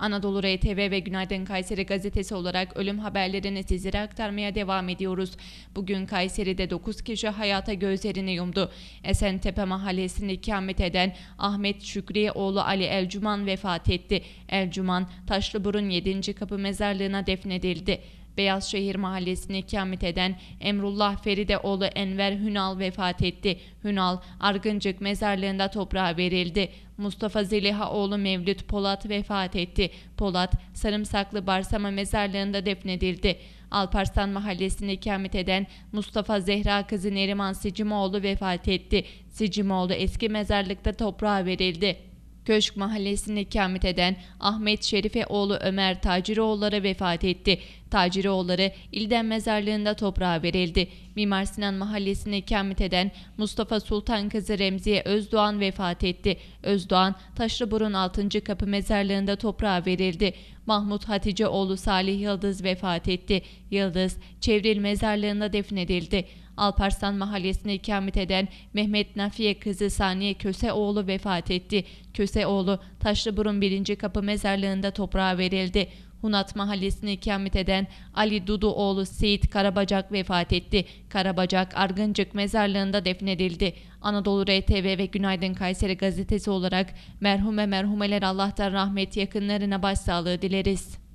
Anadolu RTV ve Günaydın Kayseri gazetesi olarak ölüm haberlerini sizlere aktarmaya devam ediyoruz. Bugün Kayseri'de 9 kişi hayata gözlerini yumdu. Esentepe mahallesinde ikamet eden Ahmet Şükri oğlu Ali Elcuman vefat etti. Elcuman Taşlıburun 7. Kapı mezarlığına defnedildi. Beyazşehir Mahallesi'ne ikamet eden Emrullah Ferideoğlu Enver Hünal vefat etti. Hünal Argıncık mezarlığında toprağa verildi. Mustafa Zelihaoğlu Mevlüt Polat vefat etti. Polat Sarımsaklı Barsama mezarlığında defnedildi. Alparslan Mahallesi'nde ikamet eden Mustafa Zehra kızı Neriman Sicimoğlu vefat etti. Sicimoğlu eski mezarlıkta toprağa verildi. Köşk Mahallesi'nde ikamet eden Ahmet Şerifeoğlu Ömer Taciroğulları vefat etti. Taciroğulları ilden mezarlığında toprağa verildi. Mimar Sinan Mahallesi'nde ikamet eden Mustafa Sultan kızı Remziye Özdoğan vefat etti. Özdoğan Taşlıburun 6. Kapı mezarlığında toprağa verildi. Mahmut Haticeoğlu Salih Yıldız vefat etti. Yıldız Çevril mezarlığında defnedildi. Alparslan mahallesinde ikamet eden Mehmet Nafiye kızı Saniye Köseoğlu vefat etti. Köseoğlu Taşlıburun 1. Kapı mezarlığında toprağa verildi. Hunat mahallesini ikamet eden Ali Duduoğlu Seyit Karabacak vefat etti. Karabacak Argıncık mezarlığında defnedildi. Anadolu RTV ve Günaydın Kayseri gazetesi olarak merhum ve merhumeler Allah'tan rahmet yakınlarına başsağlığı dileriz.